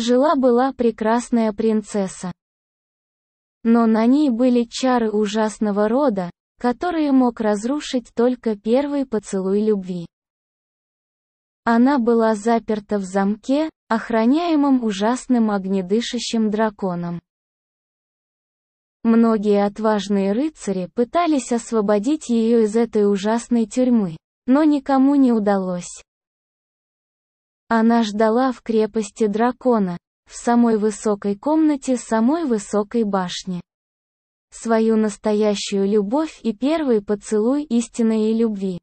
Жила-была прекрасная принцесса. Но на ней были чары ужасного рода, которые мог разрушить только первый поцелуй любви. Она была заперта в замке, охраняемом ужасным огнедышащим драконом. Многие отважные рыцари пытались освободить ее из этой ужасной тюрьмы, но никому не удалось. Она ждала в крепости дракона, в самой высокой комнате самой высокой башни. Свою настоящую любовь и первый поцелуй истинной любви.